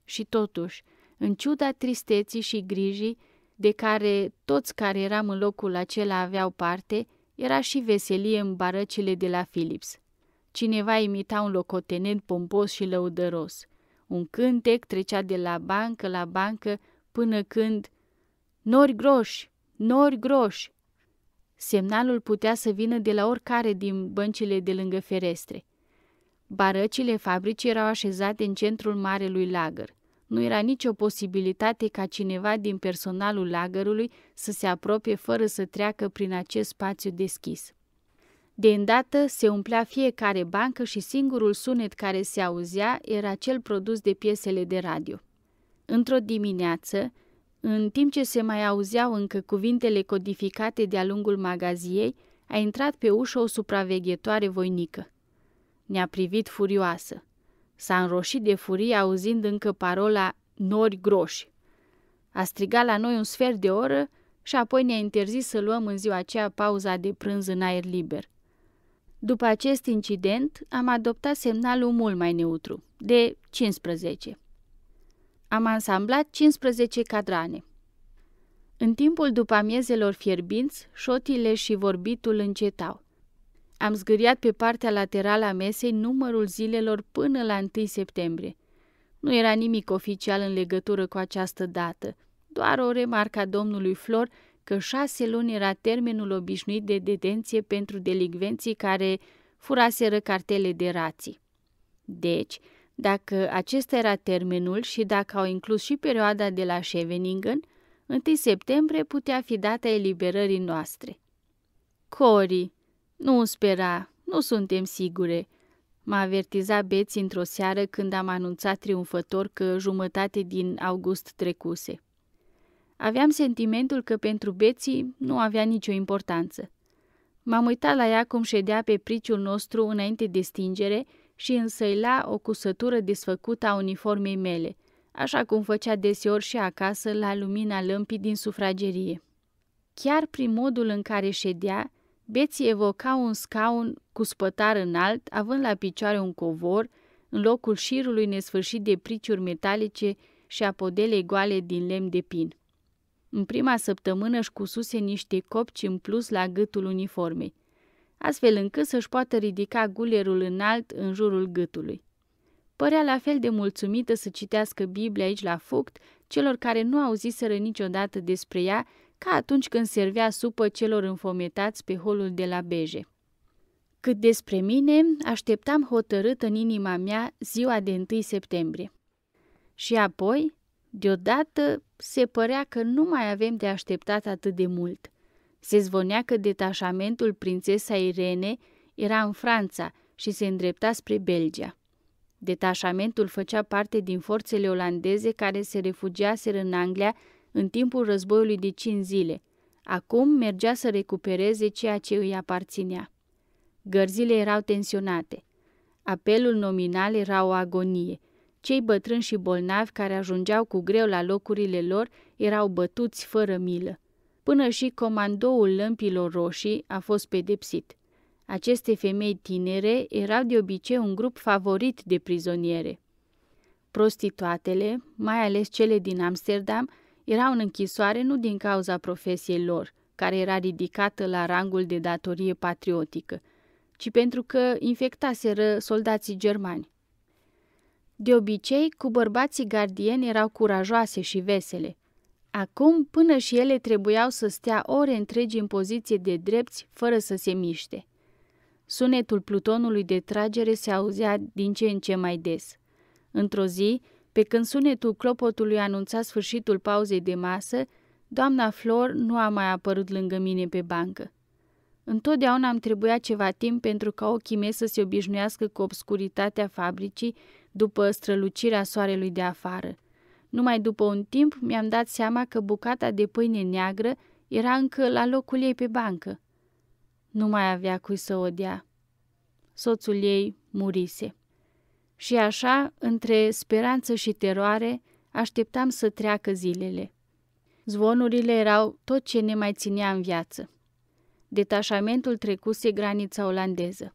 A: Și totuși, în ciuda tristeții și grijii de care toți care eram în locul acela aveau parte, era și veselie în barăcile de la Philips. Cineva imita un locotenent pompos și lăudăros. Un cântec trecea de la bancă la bancă până când... Nori groși! Nori groși! Semnalul putea să vină de la oricare din băncile de lângă ferestre. Barăcile fabricii erau așezate în centrul marelui lagăr. Nu era nicio posibilitate ca cineva din personalul lagărului să se apropie fără să treacă prin acest spațiu deschis. De îndată se umplea fiecare bancă și singurul sunet care se auzea era cel produs de piesele de radio. Într-o dimineață, în timp ce se mai auzeau încă cuvintele codificate de-a lungul magaziei, a intrat pe ușă o supraveghetoare voinică. Ne-a privit furioasă. S-a înroșit de furie auzind încă parola nori groși. A strigat la noi un sfert de oră și apoi ne-a interzis să luăm în ziua aceea pauza de prânz în aer liber. După acest incident, am adoptat semnalul mult mai neutru, de 15 am ansamblat 15 cadrane. În timpul după amiezelor fierbinți, șotile și vorbitul încetau. Am zgâriat pe partea laterală a mesei numărul zilelor până la 1 septembrie. Nu era nimic oficial în legătură cu această dată, doar o remarca domnului Flor că șase luni era termenul obișnuit de detenție pentru delicvenții care furaseră cartele de rații. Deci, dacă acesta era termenul și dacă au inclus și perioada de la Scheveningen, 1 septembrie putea fi data eliberării noastre. Cori, nu spera, nu suntem sigure, m-a avertizat Beți într-o seară când am anunțat triumfător că jumătate din august trecuse. Aveam sentimentul că pentru Beții nu avea nicio importanță. M-am uitat la ea cum ședea pe priciul nostru înainte de stingere, și însăila o cusătură desfăcută a uniformei mele, așa cum făcea deseori și acasă la lumina lămpii din sufragerie. Chiar prin modul în care ședea, Beții evoca un scaun cu spătar înalt, având la picioare un covor, în locul șirului nesfârșit de priciuri metalice și a podelei goale din lemn de pin. În prima săptămână își cususe niște copci în plus la gâtul uniformei astfel încât să-și poată ridica gulerul înalt în jurul gâtului. Părea la fel de mulțumită să citească Biblia aici la fuct celor care nu auziseră niciodată despre ea, ca atunci când servea supă celor înfometați pe holul de la Beje. Cât despre mine, așteptam hotărât în inima mea ziua de 1 septembrie. Și apoi, deodată, se părea că nu mai avem de așteptat atât de mult – se zvonea că detașamentul prințesa Irene era în Franța și se îndrepta spre Belgia. Detașamentul făcea parte din forțele olandeze care se refugiaseră în Anglia în timpul războiului de cinci zile. Acum mergea să recupereze ceea ce îi aparținea. Gărzile erau tensionate. Apelul nominal era o agonie. Cei bătrâni și bolnavi care ajungeau cu greu la locurile lor erau bătuți fără milă. Până și comandoul lămpilor roșii a fost pedepsit. Aceste femei tinere erau de obicei un grup favorit de prizoniere. Prostituatele, mai ales cele din Amsterdam, erau în închisoare nu din cauza profesiei lor, care era ridicată la rangul de datorie patriotică, ci pentru că infectaseră soldații germani. De obicei, cu bărbații gardieni erau curajoase și vesele. Acum, până și ele trebuiau să stea ore întregi în poziție de drepți, fără să se miște. Sunetul plutonului de tragere se auzea din ce în ce mai des. Într-o zi, pe când sunetul clopotului anunța sfârșitul pauzei de masă, doamna Flor nu a mai apărut lângă mine pe bancă. Întotdeauna am trebuia ceva timp pentru ca ochii mei să se obișnuiască cu obscuritatea fabricii după strălucirea soarelui de afară – numai după un timp mi-am dat seama că bucata de pâine neagră era încă la locul ei pe bancă. Nu mai avea cui să o dea. Soțul ei murise. Și așa, între speranță și teroare, așteptam să treacă zilele. Zvonurile erau tot ce ne mai ținea în viață. Detașamentul trecuse granița olandeză.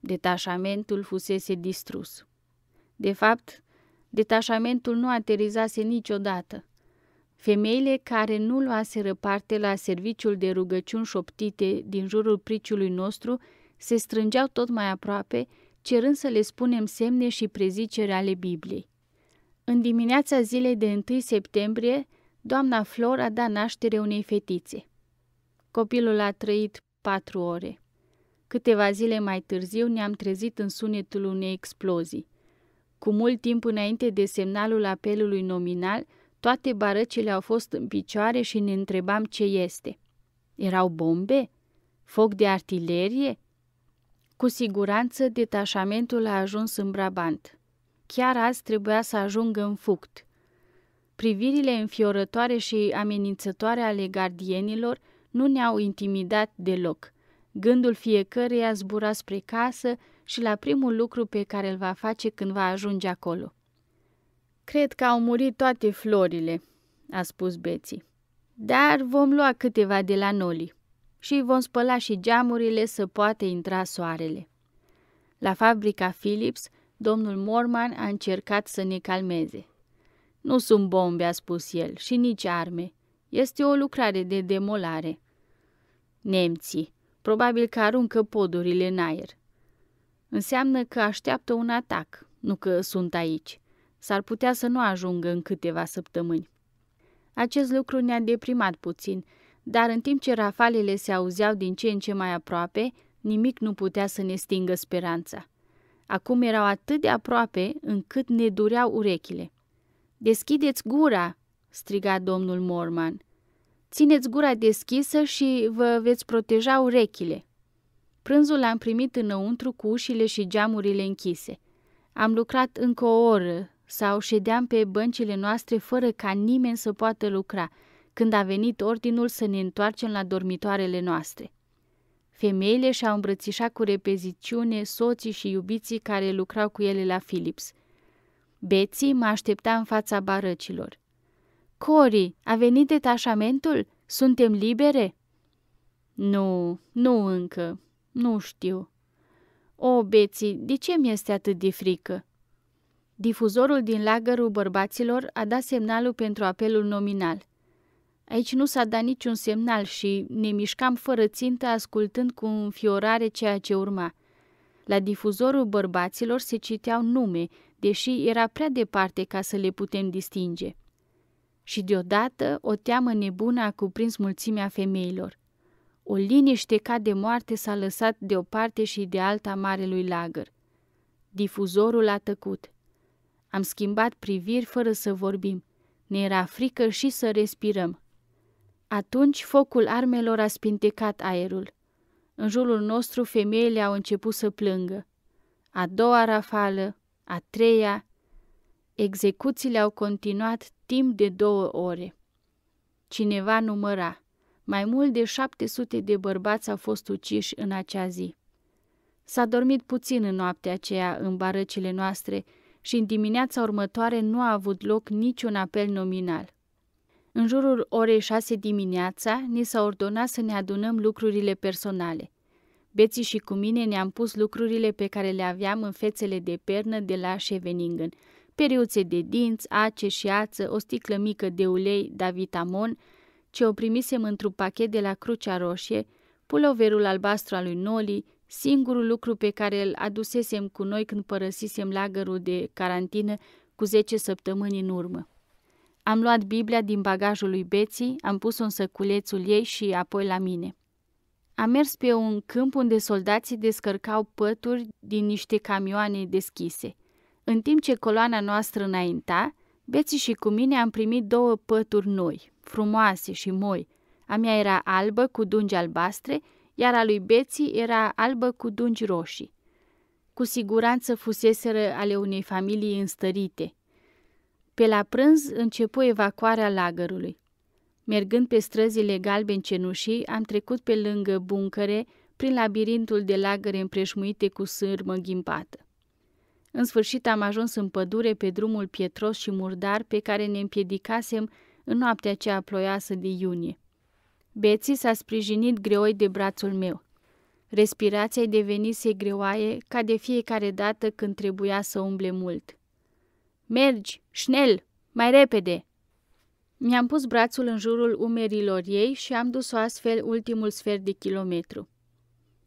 A: Detașamentul fusese distrus. De fapt, Detașamentul nu aterizase niciodată. Femeile care nu luaseră parte la serviciul de rugăciuni șoptite din jurul priciului nostru se strângeau tot mai aproape, cerând să le spunem semne și prezicere ale Bibliei. În dimineața zilei de 1 septembrie, doamna Flor a dat naștere unei fetițe. Copilul a trăit patru ore. Câteva zile mai târziu ne-am trezit în sunetul unei explozii. Cu mult timp înainte de semnalul apelului nominal, toate barăcile au fost în picioare și ne întrebam ce este. Erau bombe? Foc de artilerie? Cu siguranță, detașamentul a ajuns în Brabant. Chiar azi trebuia să ajungă în fuct. Privirile înfiorătoare și amenințătoare ale gardienilor nu ne-au intimidat deloc. Gândul fiecăruia zbura spre casă și la primul lucru pe care îl va face când va ajunge acolo. Cred că au murit toate florile, a spus Betsy. Dar vom lua câteva de la Noli și vom spăla și geamurile să poată intra soarele. La fabrica Philips, domnul Morman a încercat să ne calmeze. Nu sunt bombe, a spus el, și nici arme. Este o lucrare de demolare. Nemții. Probabil că aruncă podurile în aer. Înseamnă că așteaptă un atac, nu că sunt aici. S-ar putea să nu ajungă în câteva săptămâni. Acest lucru ne-a deprimat puțin, dar în timp ce rafalele se auzeau din ce în ce mai aproape, nimic nu putea să ne stingă speranța. Acum erau atât de aproape încât ne dureau urechile. Deschideți gura!" striga domnul Morman. Țineți gura deschisă și vă veți proteja urechile. Prânzul l-am primit înăuntru cu ușile și geamurile închise. Am lucrat încă o oră sau ședeam pe băncile noastre fără ca nimeni să poată lucra, când a venit ordinul să ne întoarcem la dormitoarele noastre. Femeile și-au îmbrățișat cu repeziciune soții și iubiții care lucrau cu ele la Philips. Beții mă aștepta în fața barăcilor. Cori, a venit detașamentul? Suntem libere?" Nu, nu încă, nu știu. O, Beți, de ce mi-este atât de frică? Difuzorul din lagărul bărbaților a dat semnalul pentru apelul nominal. Aici nu s-a dat niciun semnal și ne mișcam fără țintă ascultând cu înfiorare ceea ce urma. La difuzorul bărbaților se citeau nume, deși era prea departe ca să le putem distinge. Și deodată o teamă nebună a cuprins mulțimea femeilor. O liniște ca de moarte s-a lăsat de o parte și de alta marelui lagăr. Difuzorul a tăcut. Am schimbat priviri fără să vorbim. Ne era frică și să respirăm. Atunci focul armelor a spintecat aerul. În jurul nostru femeile au început să plângă. A doua rafală, a treia, execuțiile au continuat timp de două ore. Cineva număra. Mai mult de 700 de bărbați au fost uciși în acea zi. S-a dormit puțin în noaptea aceea în barăcile noastre și în dimineața următoare nu a avut loc niciun apel nominal. În jurul orei șase dimineața, ni s-a ordonat să ne adunăm lucrurile personale. Beții și cu mine ne-am pus lucrurile pe care le aveam în fețele de pernă de la Sheveningen, periuțe de dinți, ace și ață, o sticlă mică de ulei, davitamon, ce o primisem într-un pachet de la Crucea Roșie, puloverul albastru al lui Noli, singurul lucru pe care îl adusesem cu noi când părăsisem lagărul de carantină cu 10 săptămâni în urmă. Am luat Biblia din bagajul lui Beții, am pus-o în săculețul ei și apoi la mine. Am mers pe un câmp unde soldații descărcau pături din niște camioane deschise. În timp ce coloana noastră înainta, Beții și cu mine am primit două pături noi, frumoase și moi. A mea era albă cu dungi albastre, iar a lui Beții era albă cu dungi roșii. Cu siguranță fuseseră ale unei familii înstărite. Pe la prânz începu evacuarea lagărului. Mergând pe străzile galben cenușii, am trecut pe lângă buncăre, prin labirintul de lagăre împrejmuite cu sârmă ghimpată. În sfârșit am ajuns în pădure pe drumul pietros și murdar pe care ne împiedicasem în noaptea cea ploioasă de iunie. Beții s-a sprijinit greoi de brațul meu. Respirația-i devenise greoaie ca de fiecare dată când trebuia să umble mult. Mergi, șnel, mai repede!" Mi-am pus brațul în jurul umerilor ei și am dus-o astfel ultimul sfert de kilometru.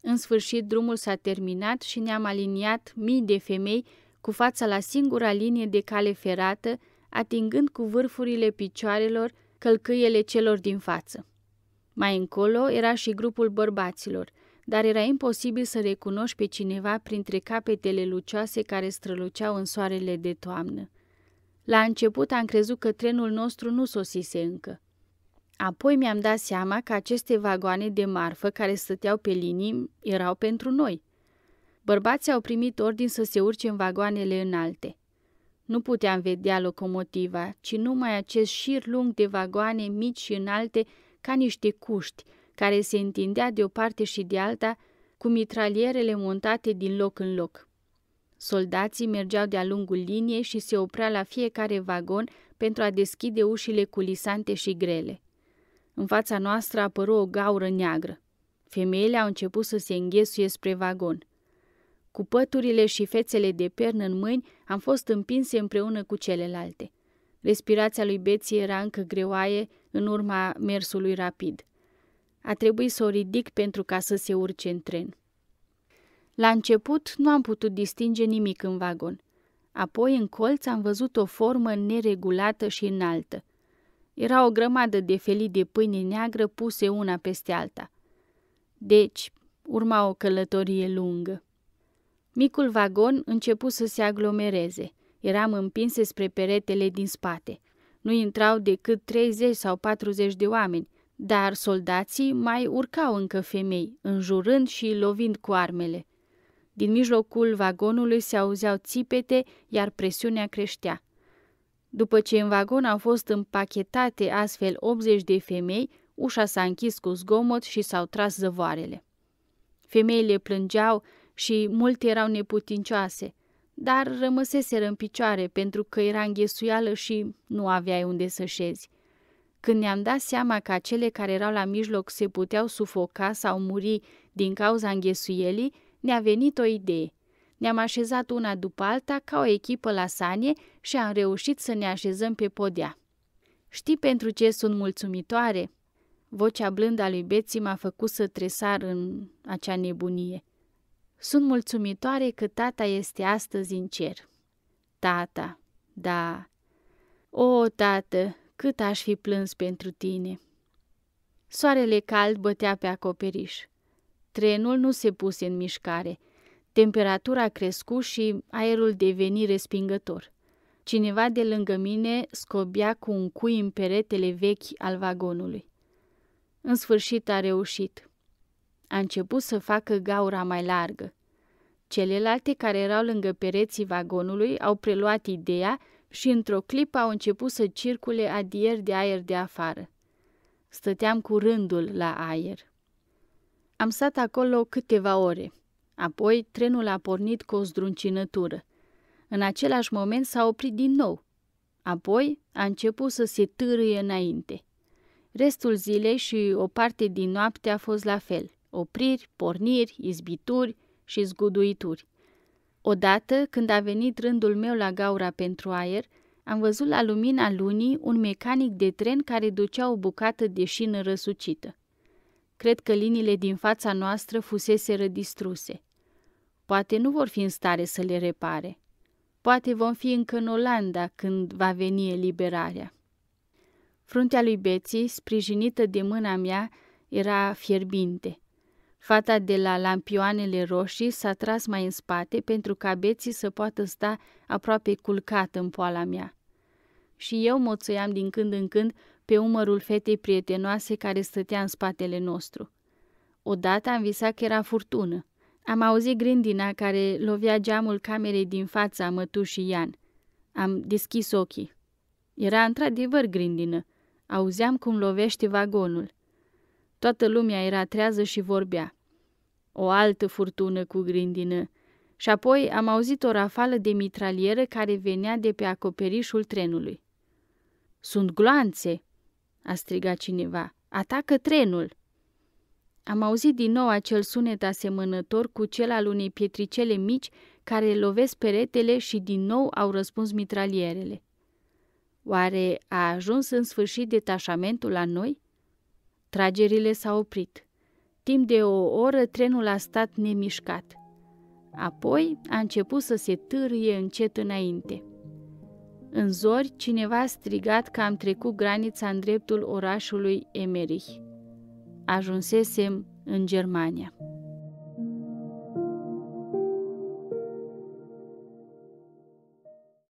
A: În sfârșit, drumul s-a terminat și ne-am aliniat mii de femei cu fața la singura linie de cale ferată atingând cu vârfurile picioarelor călcâiele celor din față. Mai încolo era și grupul bărbaților, dar era imposibil să recunoști pe cineva printre capetele lucioase care străluceau în soarele de toamnă. La început am crezut că trenul nostru nu sosise încă. Apoi mi-am dat seama că aceste vagoane de marfă care stăteau pe linii erau pentru noi. Bărbații au primit ordin să se urce în vagoanele înalte. Nu puteam vedea locomotiva, ci numai acest șir lung de vagoane mici și înalte ca niște cuști, care se întindea de o parte și de alta, cu mitralierele montate din loc în loc. Soldații mergeau de-a lungul liniei și se oprea la fiecare vagon pentru a deschide ușile culisante și grele. În fața noastră apăru o gaură neagră. Femeile au început să se înghesuie spre vagon – cu păturile și fețele de pernă în mâini, am fost împinse împreună cu celelalte. Respirația lui Beții era încă greoaie în urma mersului rapid. A trebuit să o ridic pentru ca să se urce în tren. La început nu am putut distinge nimic în vagon. Apoi, în colț, am văzut o formă neregulată și înaltă. Era o grămadă de felii de pâine neagră puse una peste alta. Deci, urma o călătorie lungă. Micul vagon începu să se aglomereze. Eram împinse spre peretele din spate. Nu intrau decât 30 sau 40 de oameni, dar soldații mai urcau încă femei, înjurând și lovind cu armele. Din mijlocul vagonului se auzeau țipete, iar presiunea creștea. După ce în vagon au fost împachetate astfel 80 de femei, ușa s-a închis cu zgomot și s-au tras zăvoarele. Femeile plângeau, și multe erau neputincioase, dar rămăseseră în picioare pentru că era înghesuială și nu aveai unde să șezi. Când ne-am dat seama că cele care erau la mijloc se puteau sufoca sau muri din cauza înghesuielii, ne-a venit o idee. Ne-am așezat una după alta ca o echipă la sanie și am reușit să ne așezăm pe podea. Știi pentru ce sunt mulțumitoare? Vocea blândă a lui Beții m-a făcut să tresar în acea nebunie. Sunt mulțumitoare că tata este astăzi în cer. Tata, da. O, tată, cât aș fi plâns pentru tine. Soarele cald bătea pe acoperiș. Trenul nu se puse în mișcare. Temperatura crescu și aerul deveni respingător. Cineva de lângă mine scobia cu un cui în peretele vechi al vagonului. În sfârșit a reușit a început să facă gaura mai largă. Celelalte care erau lângă pereții vagonului au preluat ideea și într-o clipă au început să circule adieri de aer de afară. Stăteam cu rândul la aer. Am stat acolo câteva ore. Apoi trenul a pornit cu o zdruncinătură. În același moment s-a oprit din nou. Apoi a început să se târâie înainte. Restul zilei și o parte din noapte a fost la fel opriri, porniri, izbituri și zguduituri. Odată, când a venit rândul meu la gaura pentru aer, am văzut la lumina lunii un mecanic de tren care ducea o bucată de șină răsucită. Cred că liniile din fața noastră fuseseră distruse. Poate nu vor fi în stare să le repare. Poate vom fi încă în Olanda când va veni eliberarea. Fruntea lui Beții, sprijinită de mâna mea, era fierbinte. Fata de la lampioanele roșii s-a tras mai în spate pentru ca beții să poată sta aproape culcat în poala mea. Și eu moțuiam din când în când pe umărul fetei prietenoase care stătea în spatele nostru. Odată am visat că era furtună. Am auzit grindina care lovea geamul camerei din fața mătușii Ian. Am deschis ochii. Era într-adevăr grindină. Auzeam cum lovește vagonul. Toată lumea era trează și vorbea. O altă furtună cu grindină. Și apoi am auzit o rafală de mitralieră care venea de pe acoperișul trenului. Sunt gloanțe!" a strigat cineva. Atacă trenul!" Am auzit din nou acel sunet asemănător cu cel al unei pietricele mici care lovesc peretele și din nou au răspuns mitralierele. Oare a ajuns în sfârșit detașamentul la noi? Tragerile s-au oprit. Timp de o oră trenul a stat nemișcat. Apoi a început să se târie încet înainte. În zori, cineva a strigat că am trecut granița în dreptul orașului Emerich. Ajunsesem în Germania.